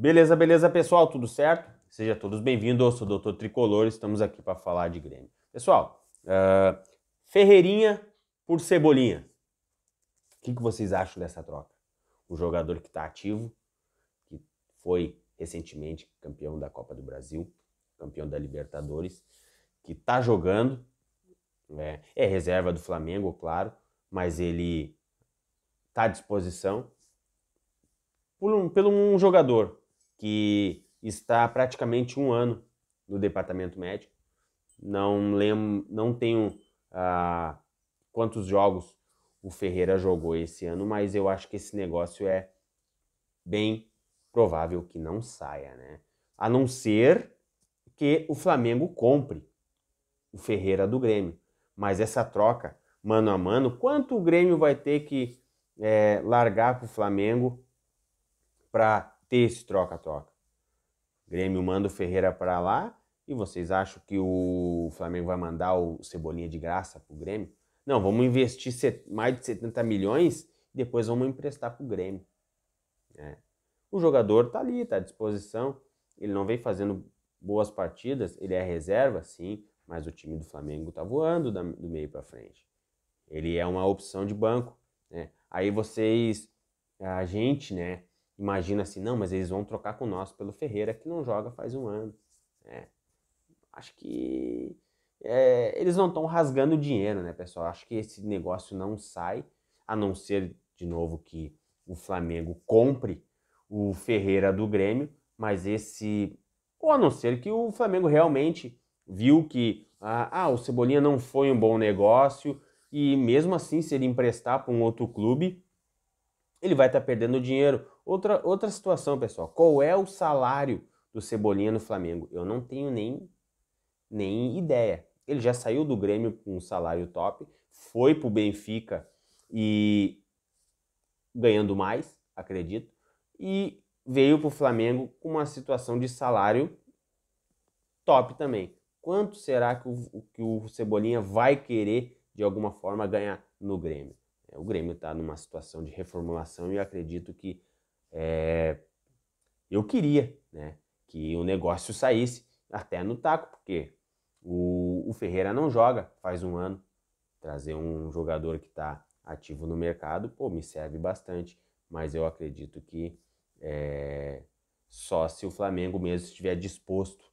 Beleza, beleza, pessoal, tudo certo? Sejam todos bem-vindos, Eu sou o Dr. Tricolor, estamos aqui para falar de Grêmio. Pessoal, uh, Ferreirinha por Cebolinha. O que, que vocês acham dessa troca? O jogador que está ativo, que foi recentemente campeão da Copa do Brasil, campeão da Libertadores, que está jogando, é, é reserva do Flamengo, claro, mas ele está à disposição por um, pelo um jogador que está há praticamente um ano no departamento médico. Não lembro, não tenho ah, quantos jogos o Ferreira jogou esse ano, mas eu acho que esse negócio é bem provável que não saia, né? A não ser que o Flamengo compre o Ferreira do Grêmio. Mas essa troca, mano a mano, quanto o Grêmio vai ter que é, largar para o Flamengo para ter esse troca-troca. Grêmio manda o Ferreira para lá e vocês acham que o Flamengo vai mandar o Cebolinha de graça pro Grêmio? Não, vamos investir mais de 70 milhões e depois vamos emprestar pro Grêmio. É. O jogador tá ali, tá à disposição. Ele não vem fazendo boas partidas, ele é reserva, sim, mas o time do Flamengo tá voando do meio para frente. Ele é uma opção de banco. Né? Aí vocês, a gente, né, imagina assim, não, mas eles vão trocar com nós pelo Ferreira, que não joga faz um ano. É, acho que é, eles não estão rasgando dinheiro, né, pessoal? Acho que esse negócio não sai, a não ser, de novo, que o Flamengo compre o Ferreira do Grêmio, mas esse. Ou a não ser que o Flamengo realmente viu que ah, ah o Cebolinha não foi um bom negócio e mesmo assim, se ele emprestar para um outro clube, ele vai estar tá perdendo dinheiro. Outra, outra situação, pessoal. Qual é o salário do Cebolinha no Flamengo? Eu não tenho nem, nem ideia. Ele já saiu do Grêmio com um salário top, foi para o Benfica e ganhando mais, acredito, e veio para o Flamengo com uma situação de salário top também. Quanto será que o, que o Cebolinha vai querer, de alguma forma, ganhar no Grêmio? É, o Grêmio está numa situação de reformulação e eu acredito que é, eu queria né, que o negócio saísse até no taco, porque o, o Ferreira não joga faz um ano. Trazer um jogador que está ativo no mercado, pô, me serve bastante, mas eu acredito que é, só se o Flamengo mesmo estiver disposto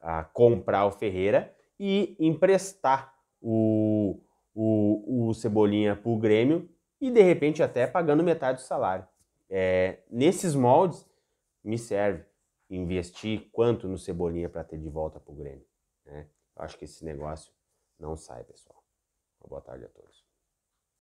a comprar o Ferreira e emprestar o, o, o Cebolinha para o Grêmio e de repente até pagando metade do salário é, nesses moldes, me serve investir quanto no Cebolinha para ter de volta para o Grêmio. Né? Acho que esse negócio não sai, pessoal. boa tarde a todos.